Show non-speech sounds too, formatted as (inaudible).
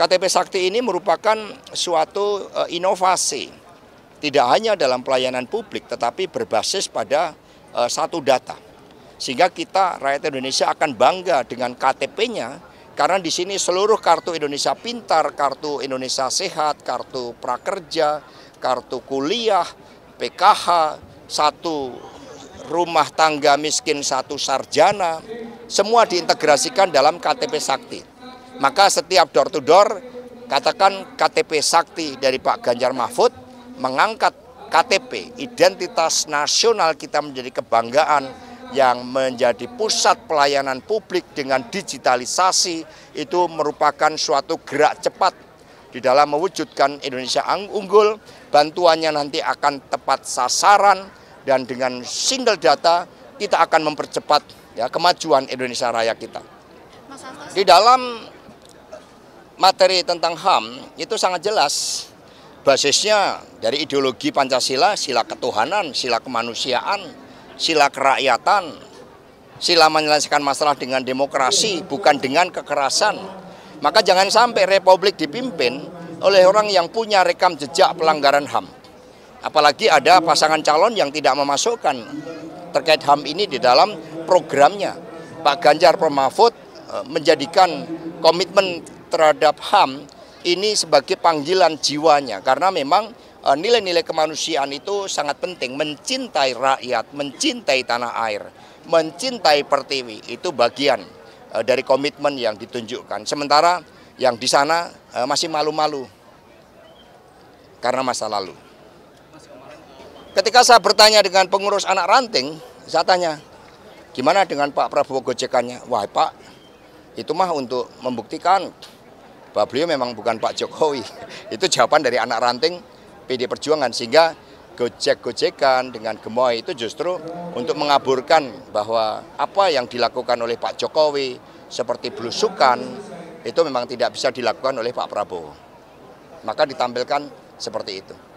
KTP Sakti ini merupakan suatu eh, inovasi, tidak hanya dalam pelayanan publik, tetapi berbasis pada eh, satu data. Sehingga kita rakyat Indonesia akan bangga dengan KTP-nya karena di sini seluruh kartu Indonesia Pintar, kartu Indonesia Sehat, kartu Prakerja, kartu kuliah, PKH, satu rumah tangga miskin, satu sarjana, semua diintegrasikan dalam KTP Sakti. Maka setiap door to door, katakan KTP sakti dari Pak Ganjar Mahfud mengangkat KTP, identitas nasional kita menjadi kebanggaan yang menjadi pusat pelayanan publik dengan digitalisasi itu merupakan suatu gerak cepat di dalam mewujudkan Indonesia unggul. Bantuannya nanti akan tepat sasaran dan dengan single data kita akan mempercepat ya kemajuan Indonesia raya kita. Di dalam materi tentang HAM itu sangat jelas. Basisnya dari ideologi Pancasila, sila ketuhanan, sila kemanusiaan, sila kerakyatan, sila menyelesaikan masalah dengan demokrasi, bukan dengan kekerasan. Maka jangan sampai Republik dipimpin oleh orang yang punya rekam jejak pelanggaran HAM. Apalagi ada pasangan calon yang tidak memasukkan terkait HAM ini di dalam programnya. Pak Ganjar Pramafut Eh, menjadikan komitmen terhadap HAM ini sebagai panggilan jiwanya karena memang eh, nilai-nilai kemanusiaan itu sangat penting mencintai rakyat, mencintai tanah air, mencintai pertiwi itu bagian eh, dari komitmen yang ditunjukkan. Sementara yang di sana masih malu-malu karena masa lalu. Ketika saya bertanya dengan pengurus anak ranting, saya tanya, gimana dengan Pak Prabowo gojekannya? Wah Pak, itu mah untuk membuktikan bahwa beliau memang bukan Pak Jokowi. (laughs) Itu jawaban dari anak ranting PD Perjuangan sehingga gojek-gojekan dengan gemoy itu justru untuk mengaburkan bahwa apa yang dilakukan oleh Pak Jokowi seperti belusukan itu memang tidak bisa dilakukan oleh Pak Prabowo. Maka ditampilkan seperti itu.